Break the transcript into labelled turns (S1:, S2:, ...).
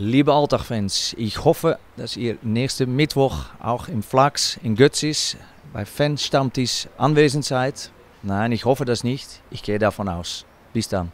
S1: Liebe Alltagfans, ich hoffe, dass ihr nächsten Mittwoch auch im Flachs in Götzis bei Fanstammtisch anwesend seid. Nein, ich hoffe das nicht. Ich gehe davon aus. Bis dann.